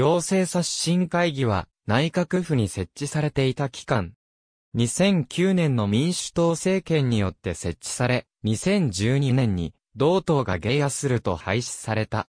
行政刷新会議は内閣府に設置されていた機関。2009年の民主党政権によって設置され、2012年に同党がゲイすると廃止された。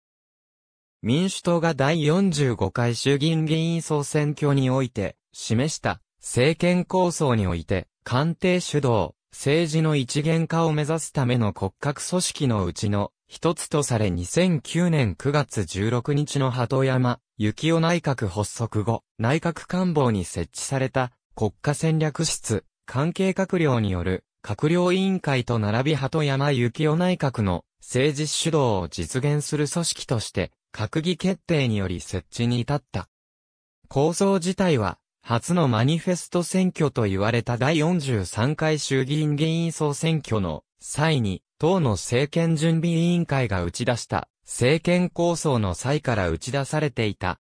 民主党が第45回衆議院議員総選挙において示した政権構想において官邸主導、政治の一元化を目指すための骨格組織のうちの一つとされ2009年9月16日の鳩山幸男内閣発足後、内閣官房に設置された国家戦略室、関係閣僚による閣僚委員会と並び鳩山幸男内閣の政治主導を実現する組織として、閣議決定により設置に至った。構想自体は、初のマニフェスト選挙と言われた第43回衆議院議員総選挙の際に、党の政権準備委員会が打ち出した政権構想の際から打ち出されていた。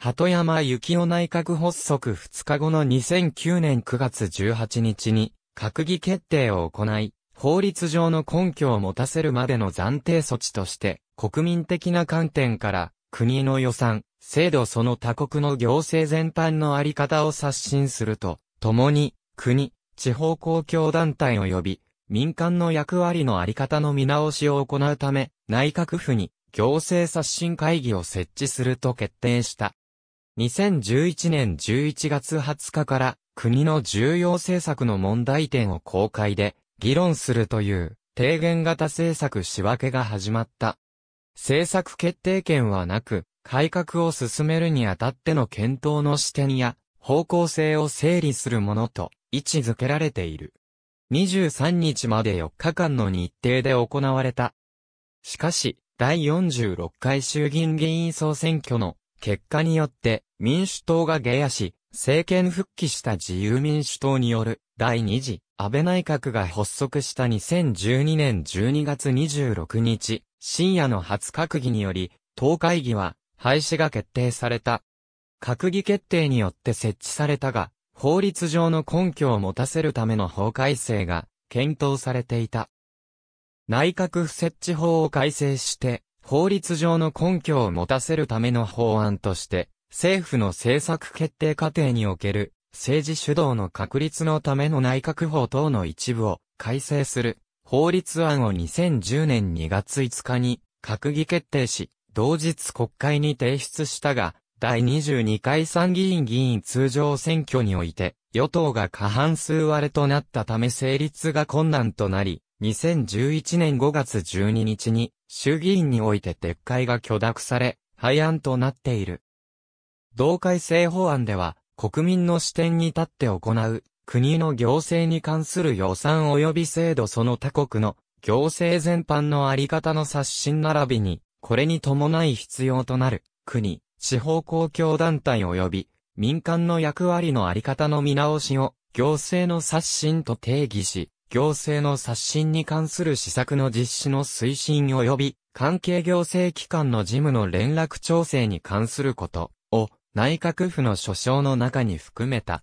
鳩山幸男内閣発足2日後の2009年9月18日に、閣議決定を行い、法律上の根拠を持たせるまでの暫定措置として、国民的な観点から、国の予算、制度その他国の行政全般のあり方を刷新すると、ともに、国、地方公共団体及び、民間の役割のあり方の見直しを行うため、内閣府に行政刷新会議を設置すると決定した。2011年11月20日から国の重要政策の問題点を公開で議論するという提言型政策仕分けが始まった。政策決定権はなく、改革を進めるにあたっての検討の視点や方向性を整理するものと位置づけられている。23日まで4日間の日程で行われたしかし、第46回衆議院議員総選挙の結果によって民主党が下野し、政権復帰した自由民主党による第2次安倍内閣が発足した2012年12月26日、深夜の初閣議により、党会議は廃止が決定された。閣議決定によって設置されたが、法律上の根拠を持たせるための法改正が検討されていた。内閣府設置法を改正して、法律上の根拠を持たせるための法案として、政府の政策決定過程における政治主導の確立のための内閣法等の一部を改正する法律案を2010年2月5日に閣議決定し、同日国会に提出したが、第22回参議院議員通常選挙において、与党が過半数割れとなったため成立が困難となり、2011年5月12日に衆議院において撤回が許諾され、廃案となっている。同改正法案では、国民の視点に立って行う、国の行政に関する予算及び制度その他国の行政全般のあり方の刷新並びに、これに伴い必要となる、国、地方公共団体及び民間の役割のあり方の見直しを行政の刷新と定義し、行政の刷新に関する施策の実施の推進及び、関係行政機関の事務の連絡調整に関することを内閣府の所掌の中に含めた。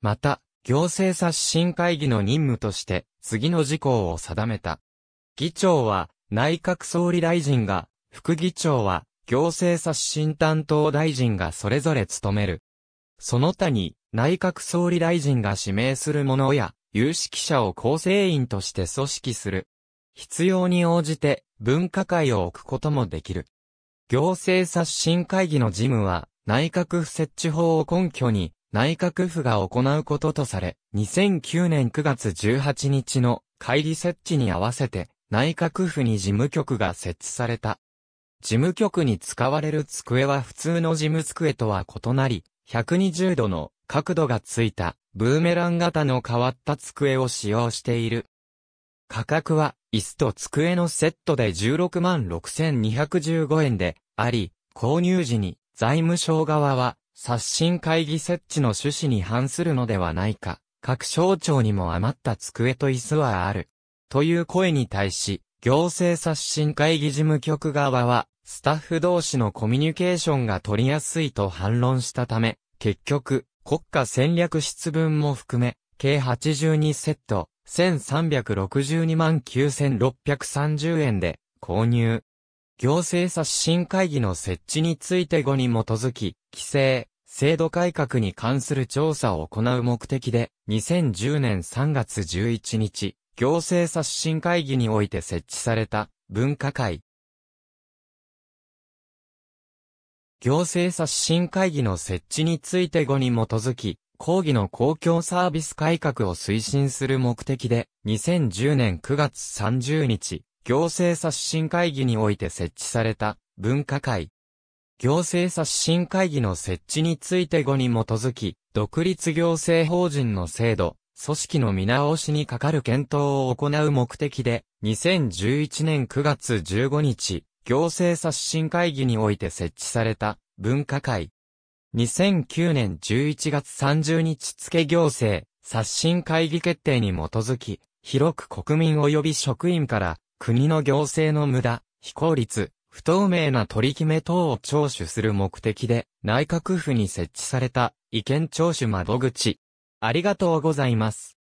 また、行政刷新会議の任務として次の事項を定めた。議長は内閣総理大臣が、副議長は行政刷新担当大臣がそれぞれ務める。その他に内閣総理大臣が指名する者や有識者を構成員として組織する。必要に応じて分科会を置くこともできる。行政刷新会議の事務は内閣府設置法を根拠に内閣府が行うこととされ、2009年9月18日の会議設置に合わせて内閣府に事務局が設置された。事務局に使われる机は普通の事務机とは異なり、120度の角度がついたブーメラン型の変わった机を使用している。価格は、椅子と机のセットで16万6215円で、あり、購入時に、財務省側は、刷新会議設置の趣旨に反するのではないか、各省庁にも余った机と椅子はある。という声に対し、行政刷新会議事務局側は、スタッフ同士のコミュニケーションが取りやすいと反論したため、結局、国家戦略室分も含め、計82セット、1362万9630円で購入。行政刷新会議の設置について後に基づき、規制、制度改革に関する調査を行う目的で、2010年3月11日、行政刷新会議において設置された、分科会、行政刷新会議の設置について後に基づき、講義の公共サービス改革を推進する目的で、2010年9月30日、行政刷新会議において設置された分科会。行政刷新会議の設置について後に基づき、独立行政法人の制度、組織の見直しにかかる検討を行う目的で、2011年9月15日、行政刷新会議において設置された分科会。2009年11月30日付行政刷新会議決定に基づき、広く国民及び職員から国の行政の無駄、非効率、不透明な取り決め等を聴取する目的で内閣府に設置された意見聴取窓口。ありがとうございます。